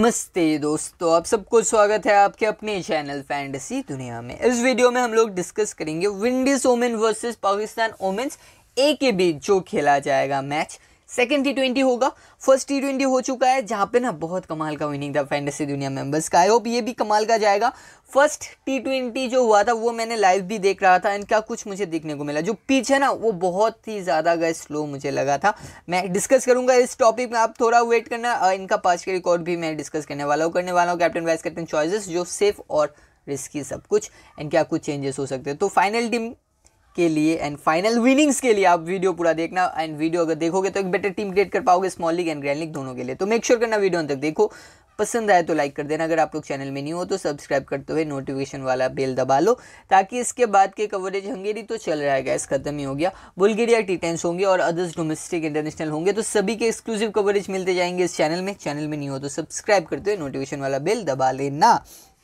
नमस्ते दोस्तों आप सबको स्वागत है आपके अपने चैनल फैंडसी दुनिया में इस वीडियो में हम लोग डिस्कस करेंगे Windies women versus Pakistan women's A के बीच जो खेला जाएगा मैच सेकेंड टी ट्वेंटी होगा फर्स्ट टी ट्वेंटी हो चुका है जहाँ पे ना बहुत कमाल का विनिंग था फैंटेसी दुनिया मेंबर्स का आई होप ये भी कमाल का जाएगा फर्स्ट टी ट्वेंटी जो हुआ था वो मैंने लाइव भी देख रहा था इनका क्या कुछ मुझे देखने को मिला जो पिच है ना वो बहुत ही ज़्यादा गए स्लो मुझे लगा था मैं डिस्कस करूँगा इस टॉपिक में आप थोड़ा वेट करना इनका पास के रिकॉर्ड भी मैं डिस्कस करने वाला हूँ करने वाला हूँ कैप्टन वाइस कैप्टन चॉइसेस जो सेफ और रिस्की सब कुछ एंड क्या कुछ चेंजेस हो सकते हैं तो फाइनल टीम के लिए एंड फाइनल विनिंग्स के लिए आप वीडियो पूरा देखना एंड वीडियो अगर देखोगे तो एक बेटर टीम क्रिएट कर पाओगे small league and grand league दोनों के लिए तो मेक श्योर करना वीडियो अंत तक देखो पसंद आए तो लाइक कर देना अगर आप लोग चैनल में नहीं हो तो सब्सक्राइब करते हुए नोटिफिकेशन वाला बेल दबा लो ताकि इसके बाद के कवरेज हंगेरी तो चल रहा है गैस खत्म ही हो गया बुल्गेरिया टी टेंस होंगे और अदर्स डोमेस्टिक इंटरनेशनल होंगे तो सभी के एक्सक्लूसिव कवरेज मिलते जाएंगे इस चैनल में चैनल में नहीं हो तो सब्सक्राइब करते हुए नोटिफिकेशन वाला बिल दबा लेना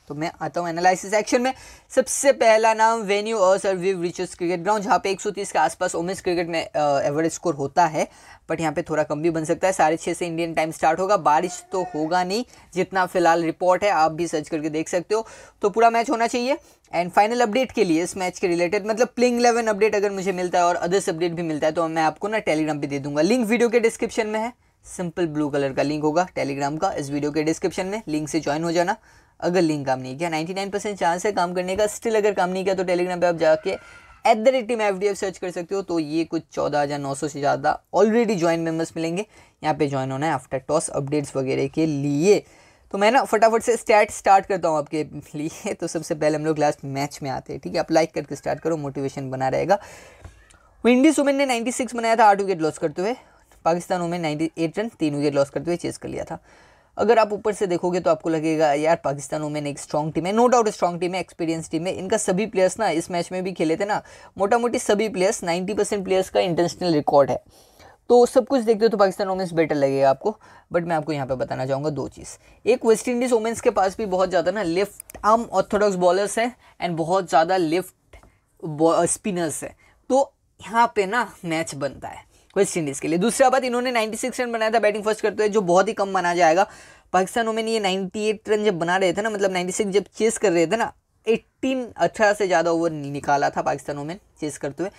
तो मैं आता हूँ एनालिसिस एक्शन में सबसे पहला नाम वेन्यू और सर सर्विव रिचर्स क्रिकेट ग्राउंड जहाँ पे 130 के आसपास ओमेंस क्रिकेट में एवरेज स्कोर होता है बट यहाँ पे थोड़ा कम भी बन सकता है साढ़े छः से इंडियन टाइम स्टार्ट होगा बारिश तो होगा नहीं जितना फिलहाल रिपोर्ट है आप भी सर्च करके देख सकते हो तो पूरा मैच होना चाहिए एंड फाइनल अपडेट के लिए इस मैच के रिलेटेड मतलब प्लिंग इलेवन अपडेट अगर मुझे मिलता है और अदर्स अपडेट भी मिलता है तो मैं आपको ना टेलीग्राम पर दे दूंगा लिंक वीडियो के डिस्क्रिप्शन में है सिंपल ब्लू कलर का लिंक होगा टेलीग्राम का इस वीडियो के डिस्क्रिप्शन में लिंक से ज्वाइन हो जाना अगर लिंक काम नहीं किया 99% चांस है काम करने का स्टिल अगर काम नहीं किया तो टेलीग्राम पे आप जाके at the rate team F D F search कर सकते हो तो ये कुछ चौदह हज़ार नौ सौ से ज़्यादा ऑलरेडी ज्वाइन मेम्बर्स मिलेंगे यहाँ पे ज्वाइन होना है आफ्टर टॉस अपडेट्स वगैरह के लिए तो मैं ना फटाफट से स्टैट स्टार्ट करता हूँ आपके लिए तो सबसे पहले हम लोग लास्ट मैच में आते हैं ठीक है आप लाइक करके स्टार्ट करो मोटिवेशन बना रहेगा विंडीज वुमेन ने 96 बनाया था आठ विकेट लॉस करते हुए पाकिस्तान वुमेन 98 रन तीन विकेट लॉस करते हुए चेस कर लिया था अगर आप ऊपर से देखोगे तो आपको लगेगा यार पाकिस्तान वुमेन एक स्ट्रॉन्ग टीम है नो डाउट स्ट्रॉन्ग टीम है एक्सपीरियंस टीम है इनका सभी प्लेयर्स ना इस मैच में भी खेले थे ना मोटा मोटी सभी प्लेयर्स नाइन्टी परसेंट प्लेयर्स का इंटरनेशनल रिकॉर्ड है तो सब कुछ देखते हो तो पाकिस्तान वोमेंस बेटर लगेगा आपको बट मैं आपको यहाँ पर बताना चाहूँगा दो चीज़ एक वेस्ट इंडीज़ वोमेंस के पास भी बहुत ज़्यादा ना लेफ्ट आर्म ऑर्थोडॉक्स बॉलर्स हैं एंड बहुत ज़्यादा लेफ्ट स्पिनर्स हैं तो यहाँ पे ना मैच बनता है वेस्ट इंडीज़ के लिए दूसरा बात इन्होंने 96 रन बनाया था बैटिंग फर्स्ट करते हुए जो बहुत ही कम माना जाएगा पाकिस्तान वोमेन ये 98 रन जब बना रहे थे ना मतलब 96 जब चेस कर रहे थे ना एट्टीन अठारह अच्छा से ज़्यादा ओवर निकाला था पाकिस्तान वोमेन चेस करते हुए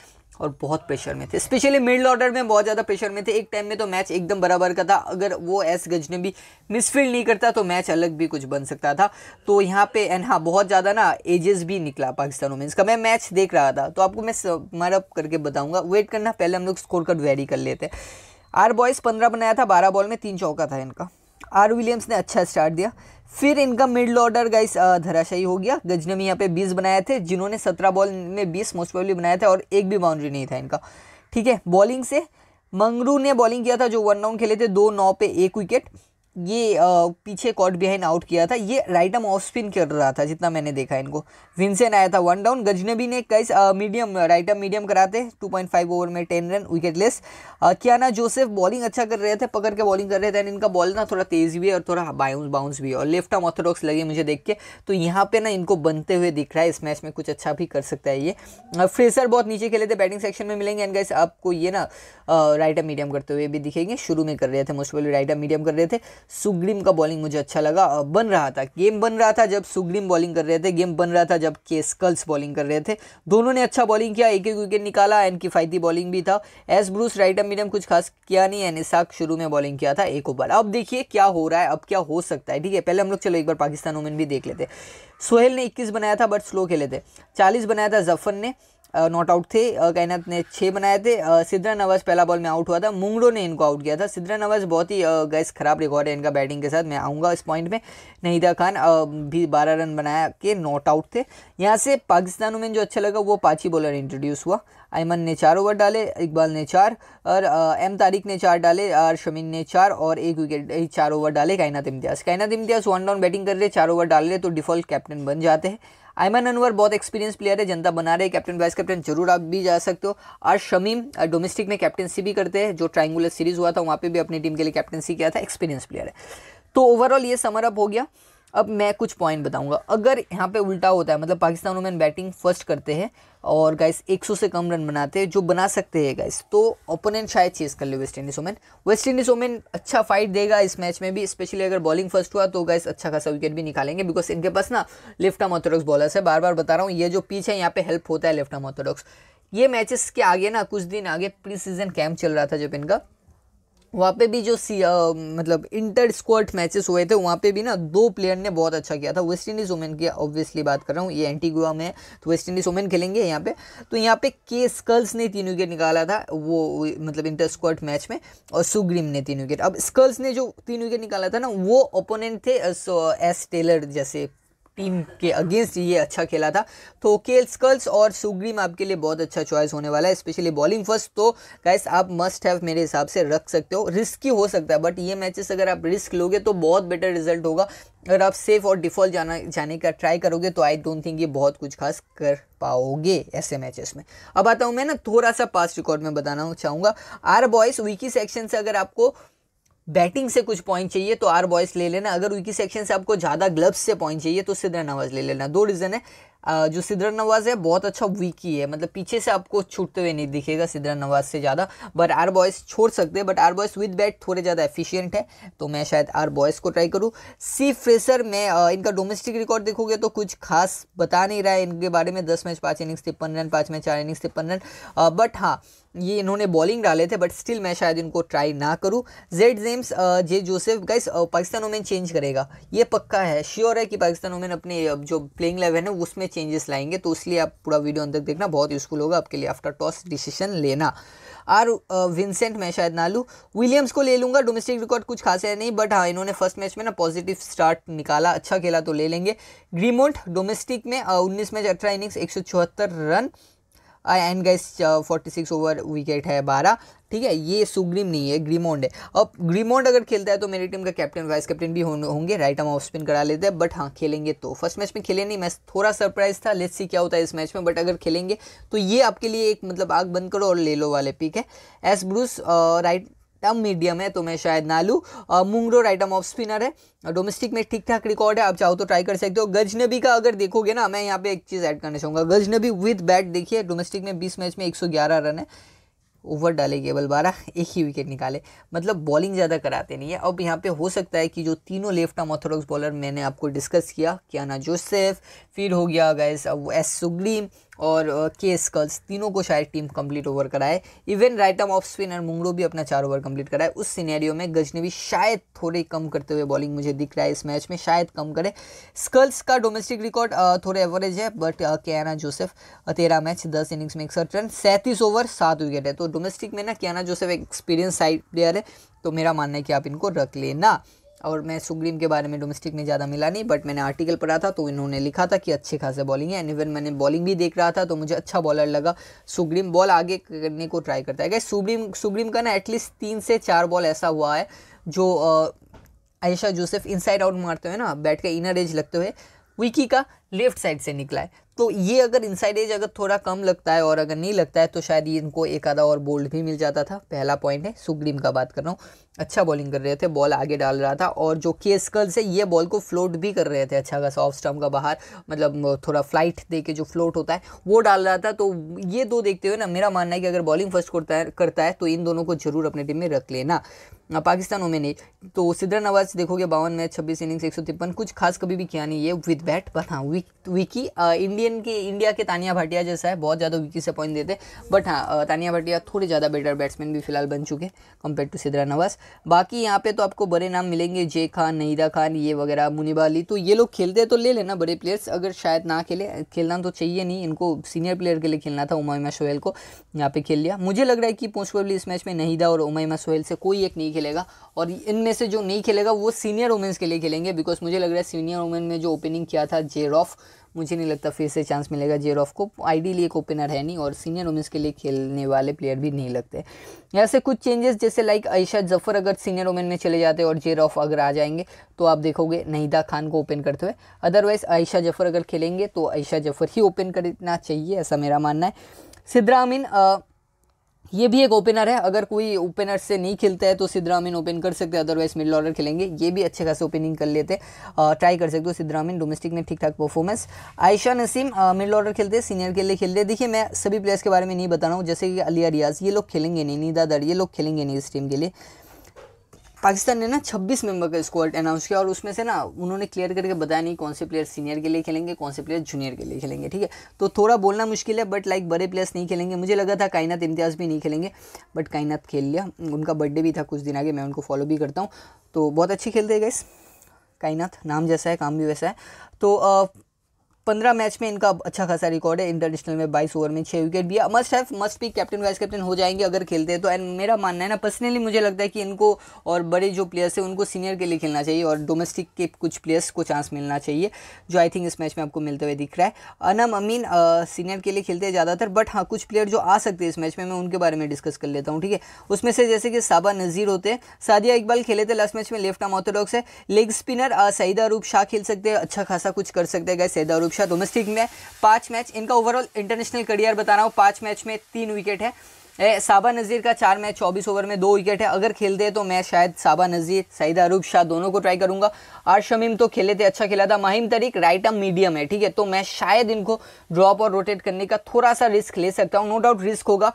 और बहुत प्रेशर में थे स्पेशली मिडल ऑर्डर में बहुत ज़्यादा प्रेशर में थे एक टाइम में तो मैच एकदम बराबर का था अगर वो एस गज ने भी मिसफील्ड नहीं करता तो मैच अलग भी कुछ बन सकता था तो यहाँ पे एंड हाँ बहुत ज़्यादा ना एजेस भी निकला पाकिस्तान वोमेंस का मैं मैच देख रहा था तो आपको मैं मरअप करके बताऊँगा वेट करना पहले हम लोग स्कोर कट वेरी कर लेते हैं आर बॉयज़ पंद्रह बनाया था बारह बॉल में तीन चौका था इनका आर विलियम्स ने अच्छा स्टार्ट दिया फिर इनका मिडल ऑर्डर गाइस धराशाई हो गया गजनमी यहाँ पे बीस बनाए थे जिन्होंने सत्रह बॉल में बीस मोस्ट प्रोबेबली बनाया था और एक भी बाउंड्री नहीं था इनका ठीक है बॉलिंग से मंगरू ने बॉलिंग किया था जो वन राउंड खेले थे दो नौ पे एक विकेट ये आ, पीछे कॉट बिहाइंड आउट किया था ये राइट आर्म ऑफ स्पिन कर रहा था जितना मैंने देखा इनको विंसेन आया था वन डाउन गजनबी ने कई मीडियम राइट आर्म मीडियम कराते 2.5 ओवर में ten run wicketless Kiana Joseph bowling अच्छा कर रहे थे पकड़ के बॉलिंग कर रहे थे इनका बॉल ना थोड़ा तेज़ भी है और थोड़ा बाउंस बाउंस भी है और लेफ्ट आर्म ऑर्थोडॉक्स लगे मुझे देख के तो यहाँ पर ना इनको बनते हुए दिख रहा है इस मैच में कुछ अच्छा भी कर सकता है ये फ्रेसर बहुत नीचे खेले थे बैटिंग सेक्शन में मिलेंगे एंड गाइस आपको ये ना राइट आर्म मीडियम करते हुए भी दिखेंगे शुरू में कर रहे थे मोस्ट राइट आर्म मीडियम कर रहे थे सुग्रीम का बॉलिंग मुझे अच्छा लगा बन रहा था गेम बन रहा था जब सुग्रीम बॉलिंग कर रहे थे गेम बन रहा था जब के स्कल्स बॉलिंग कर रहे थे दोनों ने अच्छा बॉलिंग किया एक एक विकेट निकाला एंड किफ़ायती बॉलिंग भी था एस ब्रूस राइट एंड मीडियम कुछ खास किया नहीं एन एसाक शुरू में बॉलिंग किया था एक ओवर अब देखिए क्या हो रहा है अब क्या हो सकता है ठीक है पहले हम लोग चलो एक बार पाकिस्तान वुमेन भी देख लेते सोहेल ने इक्कीस बनाया था बट स्लो खेले थे चालीस बनाया था जफर ने नॉट आउट थे कायनात ने छः बनाए थे सिद्रा नवाज पहला बॉल में आउट हुआ था मुंगड़ो ने इनको आउट किया था सिद्रा नवाज बहुत ही गैस खराब रिकॉर्ड है इनका बैटिंग के साथ मैं आऊँगा इस पॉइंट में नहीदा खान भी बारह रन बनाया के नॉट आउट थे यहाँ से पाकिस्तान में जो अच्छा लगा वो पाँच ही बॉलर इंट्रोड्यूस हुआ अयमन ने चार ओवर डाले इकबाल ने चार और एम तारिक ने चार डाले और शमीन ने चार और एक विकेट चार ओवर डाले कायनात इम्तियाज़ कायनात इम्तियाज़ वन डाउन बैटिंग कर रहे चार ओवर डाल रहे तो डिफ़ॉल्ट कैप्टन बन जाते हैं आयमन अनवर बहुत एक्सपीरियंस प्लेयर है जनता बना रहे कैप्टन वाइस कैप्टन जरूर आप भी जा सकते हो और शमीम डोमेस्टिक में कैप्टनसी भी करते हैं जो ट्राइंगुलर सीरीज हुआ था वहाँ पर भी अपनी टीम के लिए कैप्टनसी किया था एक्सपीरियंस प्लेयर है तो ओवरऑल ये समरअप हो गया अब मैं कुछ पॉइंट बताऊंगा अगर यहाँ पे उल्टा होता है मतलब पाकिस्तान वोमेन बैटिंग फर्स्ट करते हैं और गाइस 100 से कम रन बनाते हैं जो बना सकते हैं गाइस तो ओपोनेंट शायद चेस कर ले West Indies women West Indies women अच्छा फाइट देगा इस मैच में भी स्पेशली अगर बॉलिंग फर्स्ट हुआ तो गाइस अच्छा खासा विकेट भी निकालेंगे बिकॉज इनके पास ना लेफ्ट आर्म ऑर्थोडॉक्स बॉलर्स है बार बार बता रहा हूँ ये जो पिच है यहाँ पे हेल्प होता है लेफ्ट आर्म ऑर्थोडॉक्स ये मैचेस के आगे ना कुछ दिन आगे प्री सीजन कैंप चल रहा था जब इनका वहाँ पे भी जो सी आ, मतलब इंटर स्क्वाड मैचेस हुए थे वहाँ पे भी ना दो प्लेयर ने बहुत अच्छा किया था वेस्ट इंडीज़ वुमेन की ऑब्वियसली बात कर रहा हूँ ये एंटीगुआ में है तो वेस्ट इंडीज़ वुमेन खेलेंगे यहाँ पे तो यहाँ पे के स्कल्स ने तीन विकेट निकाला था वो मतलब इंटर स्क्वाड मैच में और सुग्रीम ने तीन विकेट अब स्कल्स ने जो तीन विकेट निकाला था ना वो ओपोनेंट थे एस टेलर जैसे टीम के अगेंस्ट ये अच्छा खेला था तो केल स्कल्स और सुग्रीम आपके लिए बहुत अच्छा चॉइस होने वाला है स्पेशली बॉलिंग फर्स्ट तो गैस आप मस्ट हैव मेरे हिसाब से रख सकते हो रिस्की हो सकता है बट ये मैचेस अगर आप रिस्क लोगे तो बहुत बेटर रिजल्ट होगा अगर आप सेफ और डिफॉल्ट जाना जाने का ट्राई करोगे तो आई डोंट थिंक ये बहुत कुछ खास कर पाओगे ऐसे मैचेस में अब आता हूँ मैं ना थोड़ा सा पास रिकॉर्ड में बताना चाहूँगा आर बॉयस वीकी सेक्शन से अगर आपको बैटिंग से कुछ पॉइंट चाहिए तो आर बॉयस ले लेना अगर विकी सेक्शन से आपको ज़्यादा ग्लब्स से पॉइंट चाहिए तो सिद्धर नवाज ले लेना दो रीज़न है जो सिद्धर नवाज है बहुत अच्छा विकी है मतलब पीछे से आपको छूटते हुए नहीं दिखेगा सिद्धर नवाज से ज़्यादा बट आर बॉयस छोड़ सकते हैं but R Boyce with bat थोड़े ज़्यादा एफिशियंट है तो मैं शायद आर बॉयस को ट्राई करूँ सी फ्रेसर में इनका डोमेस्टिक रिकॉर्ड देखोगे तो कुछ खास बता नहीं रहा है इनके बारे में दस मैच पाँच इनिंग्स तिप्पन रन पाँच मैच चार इनिंग्स तिप्पन रन बट हाँ ये इन्होंने बॉलिंग डाले थे बट स्टिल मैं शायद इनको ट्राई ना करूँ Z James J Joseph guys Pakistan women change करेगा ये पक्का है श्योर है कि पाकिस्तान ओमेन अपने जो प्लेइंग लेवन है उसमें चेंजेस लाएंगे तो इसलिए आप पूरा वीडियो अंदर देखना बहुत यूज़फुल होगा आपके लिए आफ्टर टॉस डिसीजन लेना आर विंसेंट मैं शायद ना लूँ विलियम्स को ले लूँगा डोमेस्टिक रिकॉर्ड कुछ खास है नहीं बट हाँ इन्होंने फर्स्ट मैच में ना पॉजिटिव स्टार्ट निकाला अच्छा खेला तो ले लेंगे ग्रीमोंट डोमेस्टिक में उन्नीस मैच अठारह इनिंग्स एक रन एंड गैस फोर्टी सिक्स ओवर विकेट है बारह ठीक है ये सुग्रीम नहीं है ग्रीमोंड है अब ग्रीमोंड अगर खेलता है तो मेरी टीम का कैप्टन वाइस कैप्टन भी होंगे राइट हम ऑफ स्पिन करा लेते हैं बट हाँ खेलेंगे तो फर्स्ट मैच में खेले नहीं मैच थोड़ा सरप्राइज था लेट्स सी क्या होता है इस मैच में बट अगर खेलेंगे तो ये आपके लिए एक मतलब आग बंद करो और ले लो वाले पिक है S Bruce right arm medium है तो मैं शायद ना लूँ मुंगरो आइटम ऑफ स्पिनर है डोमेस्टिक में ठीक ठाक रिकॉर्ड है आप चाहो तो ट्राई कर सकते हो गजनबी का अगर देखोगे ना मैं यहाँ पे एक चीज़ ऐड करना चाहूँगा गजनबी विथ बैट देखिए डोमेस्टिक में बीस मैच में एक रन है ओवर डाले केवल बारह एक ही विकेट निकाले मतलब बॉलिंग ज़्यादा कराते नहीं है अब यहाँ पे हो सकता है कि जो तीनों लेफ्ट आर्म ऑर्थोडॉक्स बॉलर मैंने आपको डिस्कस किया क्या ना जोसेफ फिर हो गया गैस एस सुग्रीम और के स्कल्स तीनों को शायद टीम कंप्लीट ओवर कराए इवन राइटम ऑफ स्पिन और मुंगड़ो भी अपना चार ओवर कंप्लीट कराए उस सिनेरियो में गजनवी शायद थोड़े कम करते हुए बॉलिंग मुझे दिख रहा है इस मैच में शायद कम करे स्कल्स का डोमेस्टिक रिकॉर्ड थोड़े एवरेज है बट कैना जोसेफ तेरह मैच दस इनिंग्स में इकसठ रन सैंतीस ओवर सात विकेट है तो डोमेस्टिक में ना कैना जोसेफ एक्सपीरियंस साइड प्लेयर है तो मेरा मानना है कि आप इनको रख लेना और मैं सुग्रीम के बारे में डोमेस्टिक में ज़्यादा मिला नहीं बट मैंने आर्टिकल पढ़ा था तो इन्होंने लिखा था कि अच्छे खासे बॉलिंग है एंड इवन मैंने बॉलिंग भी देख रहा था तो मुझे अच्छा बॉलर लगा सुग्रीम बॉल आगे करने को ट्राई करता है क्या सुग्रीम सुग्रीम का ना एटलीस्ट तीन से चार बॉल ऐसा हुआ है जो आयशा जोसेफ इनसाइड आउट मारते हुए ना बैट के इनर एज लगते हुए विकी का लेफ्ट साइड से निकला है तो ये अगर इनसाइड एज अगर थोड़ा कम लगता है और अगर नहीं लगता है तो शायद ये इनको एक आधा और बोल्ड भी मिल जाता था पहला पॉइंट है सुग्रीम का बात कर रहा हूँ अच्छा बॉलिंग कर रहे थे बॉल आगे डाल रहा था और जो केस कल है ये बॉल को फ्लोट भी कर रहे थे अच्छा खासा ऑफ स्टम्प का बाहर मतलब थोड़ा फ्लाइट दे के जो फ्लोट होता है वो डाल रहा था तो ये दो देखते हुए ना मेरा मानना है कि अगर बॉलिंग फर्स्ट करता है करता है तो इन दोनों को जरूर अपने टीम में रख लेना पाकिस्तानों में नहीं तो सिद्धर नवाज देखोगे बावन मैच छब्बीस इनिंग्स एक कुछ खास कभी भी किया नहीं है विद बैट बना हुई विकी इंडियन uh, की इंडिया के तानिया भाटिया जैसा है बहुत ज़्यादा विकी से पॉइंट देते बट हाँ uh, तानिया भाटिया थोड़े ज़्यादा बेटर बैट्समैन भी फिलहाल बन चुके कंपेयर टू सिद्रा नवाज बाकी यहाँ पे तो आपको बड़े नाम मिलेंगे जे खान नहीदा खान ये वगैरह मुनिबा अली तो ये लोग खेलते तो ले लेना बड़े प्लेयर्स अगर शायद ना खेले खेलना तो चाहिए नहीं इनको सीनियर प्लेयर के लिए खेलना था उमायमा सोहेल को यहाँ पर खेल लिया मुझे लग रहा है कि पोस्टली इस मैच में नहीदा और उमायमा सोहेल से कोई एक नहीं खेलेगा और इनमें से जो नहीं खेलेगा वो सीनियर वुमेंस के लिए खेलेंगे बिकॉज मुझे लग रहा है सीनियर वुमेन में जो ओपनिंग किया था जे रॉफ ऑफ मुझे नहीं लगता फिर से चांस मिलेगा ऑफ को लिए एक ओपनर है नहीं और सीनियर वुमेंस के लिए खेलने वाले प्लेयर भी नहीं लगते ऐसे कुछ चेंजेस जैसे लाइक ऐशा जफर अगर सीनियर वुमेन में चले जाते और ऑफ अगर आ जाएंगे तो आप देखोगे नहीदा खान को ओपन करते हुए अदरवाइज़ ऐशा जफर अगर खेलेंगे तो ऐशा जफर ही ओपन करना चाहिए ऐसा मेरा मानना है सिद्धरा ये भी एक ओपनर है अगर कोई ओपनर से नहीं खेलता है तो सिद्धरामिन ओपन कर सकते हैं अदरवाइज मिडल ऑर्डर खेलेंगे ये भी अच्छे खासे ओपनिंग कर लेते हैं ट्राई कर सकते हो सिद्धरामिन डोमेस्टिक में ठीक ठाक performance Ayesha Naseem middle order खेलते हैं सीनियर के लिए खेलते हैं देखिए मैं सभी प्लेयर्स के बारे में नहीं बता रहा हूँ जैसे कि अलिया रियाज ये लोग खेलेंगे नहीं नीदा दर ये लोग खेलेंगे नहीं इस टीम के लिए पाकिस्तान ने ना 26 मेंबर का स्क्वाड अनाउंस किया और उसमें से ना उन्होंने क्लियर करके बताया नहीं कौन से प्लेयर सीनियर के लिए खेलेंगे कौन से प्लेयर जूनियर के लिए खेलेंगे ठीक है तो थोड़ा बोलना मुश्किल है बट लाइक बड़े प्लेयर्स नहीं खेलेंगे मुझे लगा था कायनात इम्तियाज़ भी नहीं खेलेंगे बट कायनात खेल लिया उनका बर्थडे भी था कुछ दिन आगे मैं उनको फॉलो भी करता हूँ तो बहुत अच्छी खेलते गए कायनात नाम जैसा है काम भी वैसा है तो पंद्रह मैच में इनका अच्छा खासा रिकॉर्ड है इंटरनेशनल में बाईस ओवर में छः विकेट भी मस्ट हैव मस्ट भी कैप्टन वाइस कैप्टन हो जाएंगे अगर खेलते हैं तो एंड मेरा मानना है ना पर्सनली मुझे लगता है कि इनको और बड़े जो प्लेयर्स हैं उनको सीनियर के लिए खेलना चाहिए और डोमेस्टिक के कुछ प्लेयर्स को चांस मिलना चाहिए जो आई थिंक इस मैच में आपको मिलते हुए दिख रहा है अनम अमीन सीनियर के लिए खेलते हैं ज़्यादातर बट हाँ कुछ प्लेयर जो आ सकते हैं इस मैच में मैं उनके बारे में डिस्कस कर लेता हूँ ठीक है उसमें से जैसे कि साबा नज़ीर होते हैं सादिया इकबाल खेले थे लास्ट मैच में लेफ्ट आर्म ऑर्थोडॉक्स है लेग स्पिनर सईदा रूप शाह खेल सकते हैं अच्छा खासा कुछ कर सकते हैं गए सईदा रूप शाह डोमेस्टिक में पाँच मैच इनका ओवरऑल इंटरनेशनल करियर बता रहा हूँ पाँच मैच में तीन विकेट है ए, साबा नज़ीर का चार मैच चौबीस ओवर में दो विकेट है अगर खेलते हैं तो मैं शायद साबा नज़ीर सईद अरूब शाह दोनों को ट्राई करूंगा आर शमीम तो खेले थे अच्छा खेला था माहिम तरीक राइट आर्म मीडियम है ठीक है तो मैं शायद इनको ड्रॉप और रोटेट करने का थोड़ा सा रिस्क ले सकता हूँ नो डाउट रिस्क होगा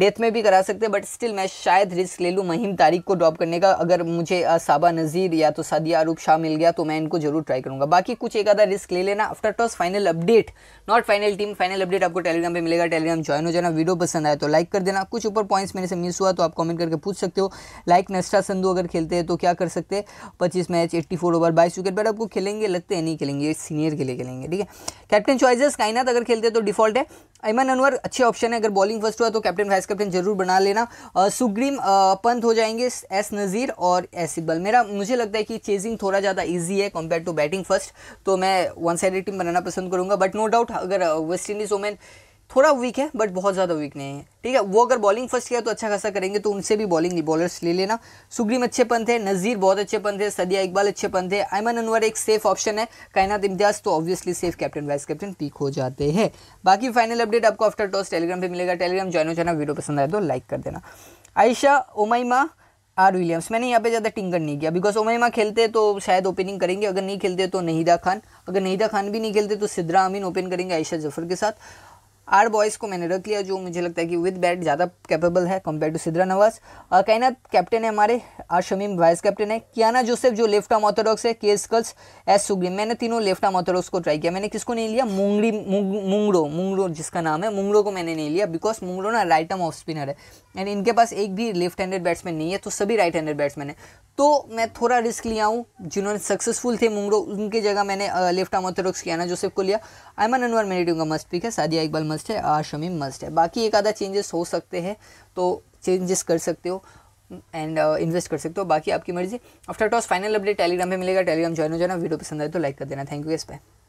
डेथ में भी करा सकते हैं बट स्टिल मैं शायद रिस्क ले लूँ महिम तारीख को ड्रॉप करने का अगर मुझे साबा नज़ीर या तो सादिया आरूप शाह मिल गया तो मैं इनको जरूर ट्राई करूँगा बाकी कुछ एक आधा रिस्क ले लेना after toss final update not final team final update आपको टेलीग्राम पर मिलेगा टेलीग्राम ज्वाइन हो जाना वीडियो पसंद आए तो लाइक कर देना कुछ ऊपर पॉइंट्स मेरे से मिस हुआ तो आप कॉमेंट करके पूछ सकते हो लाइक नस्टा संधू अगर खेलते हैं तो क्या कर सकते पच्चीस मैच एट्टी फोर ओवर बाईस विकेट बट आपको खेलेंगे लगते हैं नहीं खेलेंगे सीनियर के लिए खेलेंगे ठीक है कैप्टन चॉइजेस कायनात अगर खेलते हैं तो डिफॉल्ट है अमन अनवर अच्छे ऑप्शन है अगर बॉलिंग फर्स्ट हुआ तो कैप्टन वाइस कैप्टन जरूर बना लेना सुग्रीम पंत हो जाएंगे एस नज़ीर और एस इकबल मेरा मुझे लगता है कि चेजिंग थोड़ा ज़्यादा ईजी है कम्पेयर टू बैटिंग फर्स्ट तो मैं वन साइड टीम बनाना पसंद करूँगा बट नो डाउट अगर वेस्ट इंडीज़ ओमेन थोड़ा वीक है बट बहुत ज़्यादा वीक नहीं है ठीक है वो अगर बॉलिंग फर्स्ट किया तो अच्छा खासा करेंगे तो उनसे भी बॉलिंग बॉलर्स ले लेना सुग्रीम अच्छे पंथ है नज़ीर बहुत अच्छे पंथ है सदिया इकबाल अच्छे पंथ है अयमन अनवर एक सेफ ऑप्शन है कायनात इम्तियाज तो obviously safe captain vice captain pick हो जाते हैं बाकी फाइनल अपडेट आपको आफ्टर टॉस टेलीग्राम पर मिलेगा टेलीग्राम ज्वाइन हो जाना वीडियो पसंद आए तो लाइक कर देना आयशा ओमाइमा आर विलियम्स मैंने यहाँ पे ज़्यादा टिंगर नहीं किया बिकॉज ओमेमा खेलते तो शायद ओपनिंग करेंगे अगर नहीं खेलते तो नहीदा खान अगर नहीदा खान भी नहीं खेलते तो सिद्रा अमीन ओपन करेंगे आयशा जफर के साथ आर बॉयज़ को मैंने रख लिया जो मुझे लगता है कि विद बैट ज़्यादा कैपेबल है compare to Sidra Nawaz Kainat captain है हमारे आर शमीम वाइस कैप्टन है कियाना जोसेफ जो लेफ्ट आर्म ऑर्थोडॉक्स है के एस कल्स एस सुग्रीम मैंने तीनों लेफ्ट आर्म ऑर्थोडॉक्स को ट्राई किया मैंने किसको नहीं लिया मुंगड़ी मुंगड़ो मुंगड़ो जिसका नाम है मुंगड़ो को मैंने नहीं लिया बिकॉज मुंगड़ो ना राइट आर्म ऑफ स्पिनर है एंड इनके पास एक भी लेफ्ट हैंडेड बैट्समैन नहीं है तो सभी राइट हैंडेड बैट्समैन है तो मैं थोड़ा रिस्क लिया हूँ जिन्होंने सक्सेसफुल थे मुंगड़ो उनकी जगह मैंने left arm orthodox Qiana Joseph को लिया आयमन अनवर मेरी टीम का मस्त पिक है सादिया इकबाल मस्त मस्ट है आर शमीम मस्ट है बाकी एक आधा चेंजेस हो सकते हैं तो चेंजेस कर सकते हो एंड इन्वेस्ट uh, कर सकते हो बाकी आपकी मर्जी after toss final update Telegram पे मिलेगा टेलीग्राम ज्वाइन हो जाना वीडियो पसंद आए तो लाइक कर देना थैंक यू इस पर